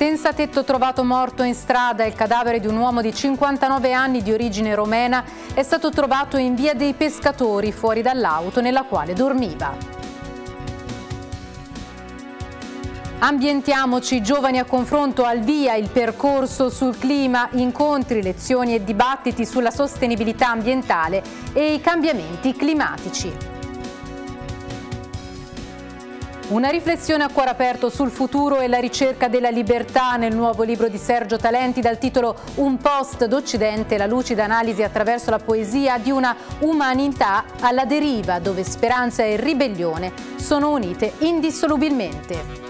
Senza tetto trovato morto in strada, il cadavere di un uomo di 59 anni di origine romena è stato trovato in via dei pescatori fuori dall'auto nella quale dormiva. Ambientiamoci, giovani a confronto al via, il percorso sul clima, incontri, lezioni e dibattiti sulla sostenibilità ambientale e i cambiamenti climatici. Una riflessione a cuore aperto sul futuro e la ricerca della libertà nel nuovo libro di Sergio Talenti dal titolo Un post d'Occidente, la lucida analisi attraverso la poesia di una umanità alla deriva dove speranza e ribellione sono unite indissolubilmente.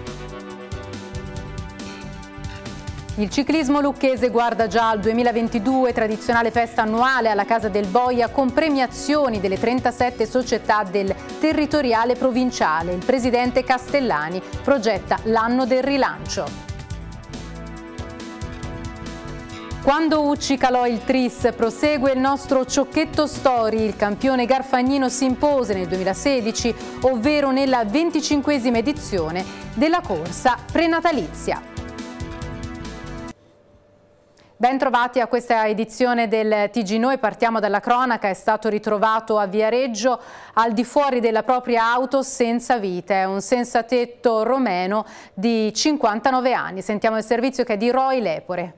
Il ciclismo lucchese guarda già al 2022, tradizionale festa annuale alla Casa del Boia con premiazioni delle 37 società del territoriale provinciale. Il presidente Castellani progetta l'anno del rilancio. Quando Ucci calò il tris prosegue il nostro ciocchetto story, il campione Garfagnino si impose nel 2016, ovvero nella venticinquesima edizione della corsa prenatalizia. Bentrovati a questa edizione del TG Noi, partiamo dalla cronaca, è stato ritrovato a Viareggio al di fuori della propria auto senza vita, è un senzatetto romeno di 59 anni. Sentiamo il servizio che è di Roy Lepore.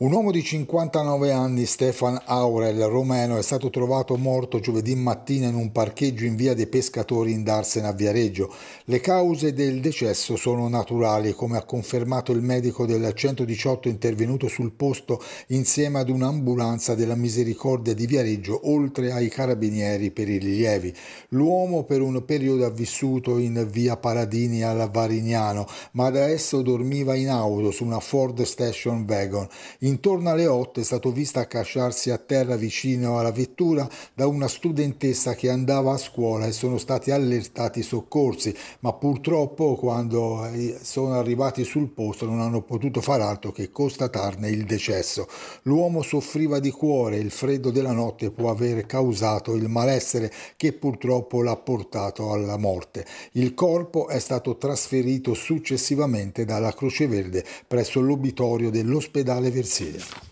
Un uomo di 59 anni, Stefan Aurel, romeno, è stato trovato morto giovedì mattina in un parcheggio in via dei pescatori in Darsena a Viareggio. Le cause del decesso sono naturali, come ha confermato il medico del 118 intervenuto sul posto insieme ad un'ambulanza della Misericordia di Viareggio, oltre ai carabinieri per i rilievi. L'uomo per un periodo ha vissuto in via Paradini al Varignano, ma da esso dormiva in auto su una Ford Station Wagon. Intorno alle 8 è stato visto accasciarsi a terra vicino alla vettura da una studentessa che andava a scuola e sono stati allertati i soccorsi, ma purtroppo quando eh, sono arrivati sul posto non hanno potuto far altro che constatarne il decesso. L'uomo soffriva di cuore, il freddo della notte può aver causato il malessere che purtroppo l'ha portato alla morte. Il corpo è stato trasferito successivamente dalla Croce Verde presso l'obitorio dell'ospedale Versailles. Brasília.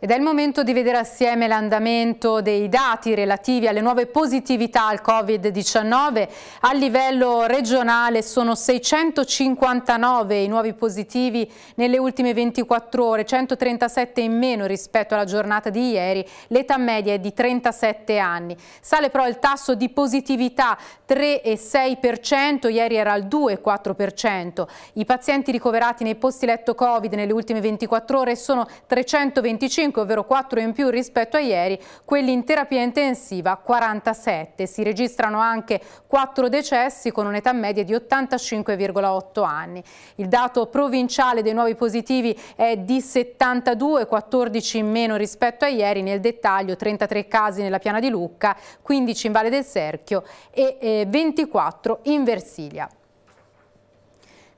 Ed è il momento di vedere assieme l'andamento dei dati relativi alle nuove positività al Covid-19. A livello regionale sono 659 i nuovi positivi nelle ultime 24 ore, 137 in meno rispetto alla giornata di ieri. L'età media è di 37 anni. Sale però il tasso di positività 3,6%, ieri era al 2,4%. I pazienti ricoverati nei posti letto Covid nelle ultime 24 ore sono 325 45, ovvero 4 in più rispetto a ieri, quelli in terapia intensiva 47. Si registrano anche 4 decessi con un'età media di 85,8 anni. Il dato provinciale dei nuovi positivi è di 72, 14 in meno rispetto a ieri, nel dettaglio 33 casi nella piana di Lucca, 15 in Valle del Serchio e 24 eh, in Versilia.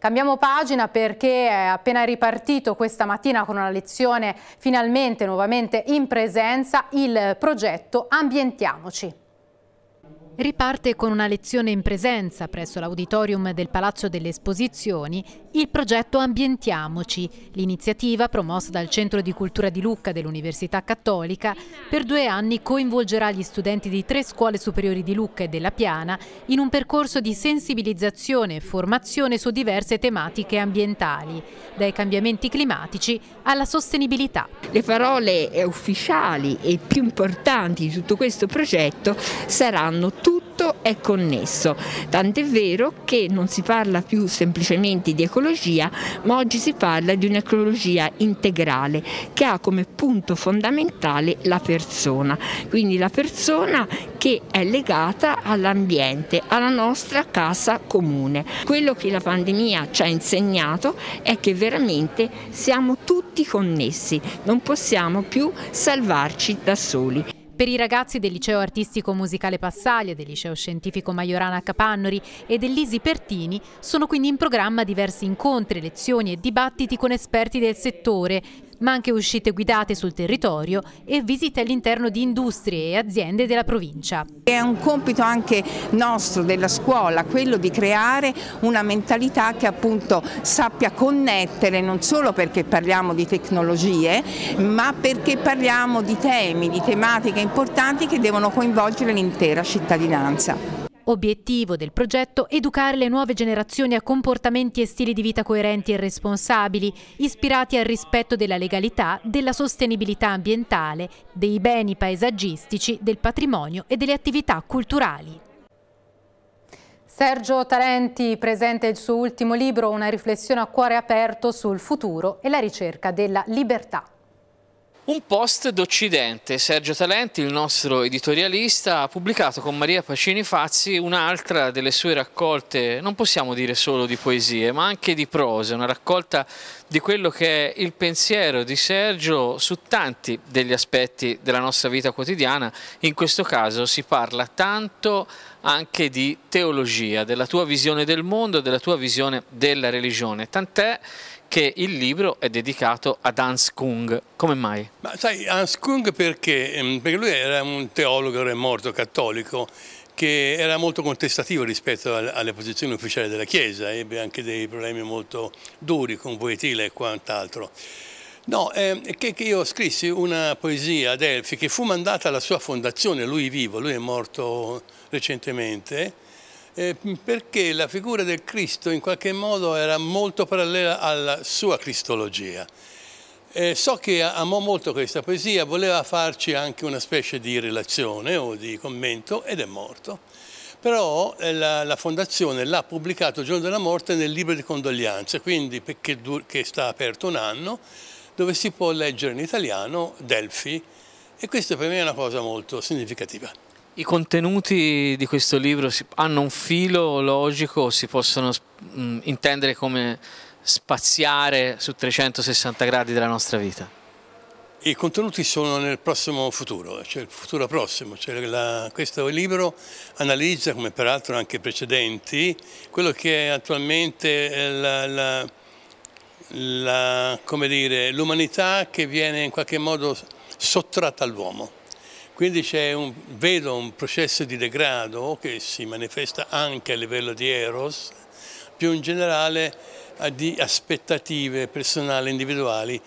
Cambiamo pagina perché è appena ripartito questa mattina con una lezione finalmente nuovamente in presenza il progetto Ambientiamoci. Riparte con una lezione in presenza presso l'auditorium del Palazzo delle Esposizioni il progetto Ambientiamoci, l'iniziativa promossa dal Centro di Cultura di Lucca dell'Università Cattolica per due anni coinvolgerà gli studenti di tre scuole superiori di Lucca e della Piana in un percorso di sensibilizzazione e formazione su diverse tematiche ambientali, dai cambiamenti climatici alla sostenibilità. Le parole eh, ufficiali e più importanti di tutto questo progetto saranno tutte tutto è connesso, tant'è vero che non si parla più semplicemente di ecologia, ma oggi si parla di un'ecologia integrale che ha come punto fondamentale la persona, quindi la persona che è legata all'ambiente, alla nostra casa comune. Quello che la pandemia ci ha insegnato è che veramente siamo tutti connessi, non possiamo più salvarci da soli. Per i ragazzi del liceo artistico musicale Passaglia, del liceo scientifico Maiorana Capannori e dell'Isi Pertini sono quindi in programma diversi incontri, lezioni e dibattiti con esperti del settore ma anche uscite guidate sul territorio e visite all'interno di industrie e aziende della provincia. È un compito anche nostro della scuola quello di creare una mentalità che appunto sappia connettere non solo perché parliamo di tecnologie ma perché parliamo di temi, di tematiche importanti che devono coinvolgere l'intera cittadinanza. Obiettivo del progetto educare le nuove generazioni a comportamenti e stili di vita coerenti e responsabili, ispirati al rispetto della legalità, della sostenibilità ambientale, dei beni paesaggistici, del patrimonio e delle attività culturali. Sergio Tarenti presenta il suo ultimo libro, una riflessione a cuore aperto sul futuro e la ricerca della libertà. Un post d'Occidente, Sergio Talenti, il nostro editorialista, ha pubblicato con Maria Pacini Fazzi un'altra delle sue raccolte, non possiamo dire solo di poesie, ma anche di prose, una raccolta di quello che è il pensiero di Sergio su tanti degli aspetti della nostra vita quotidiana. In questo caso si parla tanto anche di teologia, della tua visione del mondo, della tua visione della religione, tant'è che il libro è dedicato ad Hans Kung. Come mai? Ma sai, Hans Kung perché? Ehm, perché lui era un teologo, era morto cattolico, che era molto contestativo rispetto alle posizioni ufficiali della Chiesa, ebbe anche dei problemi molto duri con Voetile e quant'altro. No, eh, che, che, io scrissi una poesia a Delfi che fu mandata alla sua fondazione, lui vivo, lui è morto recentemente, eh, perché la figura del Cristo in qualche modo era molto parallela alla sua cristologia. Eh, so che amò molto questa poesia, voleva farci anche una specie di relazione o di commento ed è morto. Però eh, la, la, fondazione l'ha pubblicato il giorno della morte nel libro di condoglianze, quindi che, che sta aperto un anno, dove si può leggere in italiano Delfi e questo per me è una cosa molto significativa. I contenuti di questo libro hanno un filo logico, si possono intendere come spaziare su 360 gradi della nostra vita? I contenuti sono nel prossimo futuro, eh, cioè il futuro prossimo. Cioè la, questo libro analizza, come peraltro anche precedenti, quello che è attualmente eh, la, la l'umanità che viene in qualche modo sottratta all'uomo. Quindi un, vedo un processo di degrado che si manifesta anche a livello di Eros, più in generale di aspettative personali, individuali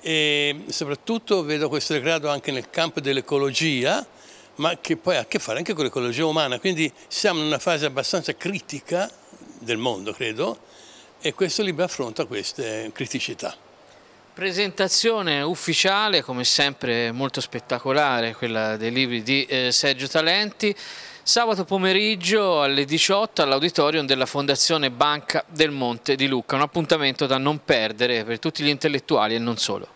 e soprattutto vedo questo degrado anche nel campo dell'ecologia, ma che poi ha a che fare anche con l'ecologia umana, quindi siamo in una fase abbastanza critica del mondo, credo, e questo libro affronta queste criticità. Presentazione ufficiale, come sempre molto spettacolare, quella dei libri di eh, Sergio Talenti, sabato pomeriggio alle 18 all'auditorium della Fondazione Banca del Monte di Lucca, un appuntamento da non perdere per tutti gli intellettuali e non solo.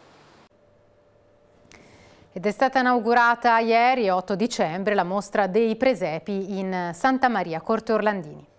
Ed è stata inaugurata ieri, 8 dicembre, la mostra dei presepi in Santa Maria, Corte Orlandini.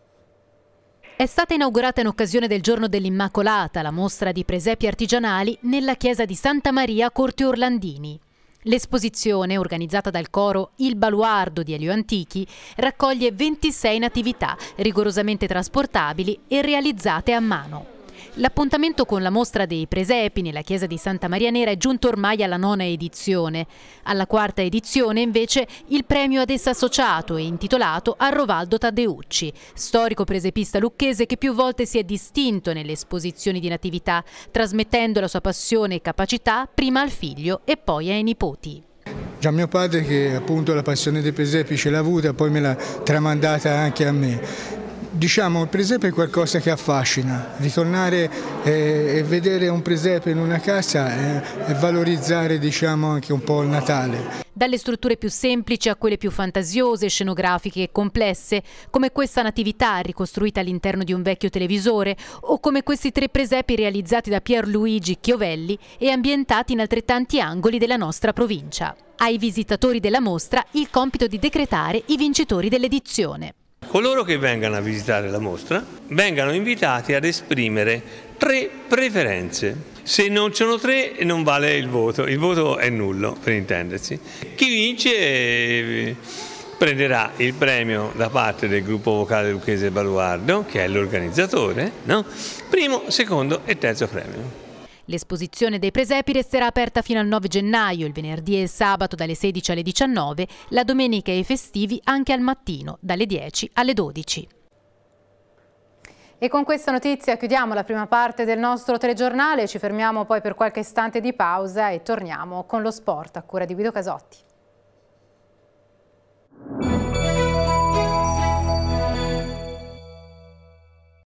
È stata inaugurata in occasione del Giorno dell'Immacolata la mostra di presepi artigianali nella chiesa di Santa Maria Corte Orlandini. L'esposizione, organizzata dal coro Il Baluardo di Elio Antichi, raccoglie 26 natività rigorosamente trasportabili e realizzate a mano. L'appuntamento con la mostra dei presepi nella chiesa di Santa Maria Nera è giunto ormai alla nona edizione. Alla quarta edizione invece il premio ad essa associato è intitolato a Rovaldo Taddeucci, storico presepista lucchese che più volte si è distinto nelle esposizioni di natività, trasmettendo la sua passione e capacità prima al figlio e poi ai nipoti. Già mio padre che appunto la passione dei presepi ce l'ha avuta, poi me l'ha tramandata anche a me. Diciamo, il presepe è qualcosa che affascina, ritornare eh, e vedere un presepe in una casa eh, è valorizzare diciamo, anche un po' il Natale. Dalle strutture più semplici a quelle più fantasiose, scenografiche e complesse, come questa natività ricostruita all'interno di un vecchio televisore o come questi tre presepi realizzati da Pierluigi Chiovelli e ambientati in altrettanti angoli della nostra provincia. Ai visitatori della mostra il compito di decretare i vincitori dell'edizione coloro che vengano a visitare la mostra vengano invitati ad esprimere tre preferenze. Se non sono tre non vale il voto, il voto è nullo per intendersi. Chi vince eh, prenderà il premio da parte del gruppo vocale Lucchese Baluardo, che è l'organizzatore, no? primo, secondo e terzo premio. L'esposizione dei presepi resterà aperta fino al 9 gennaio, il venerdì e il sabato dalle 16 alle 19, la domenica e i festivi anche al mattino dalle 10 alle 12. E con questa notizia chiudiamo la prima parte del nostro telegiornale, ci fermiamo poi per qualche istante di pausa e torniamo con lo sport a cura di Guido Casotti.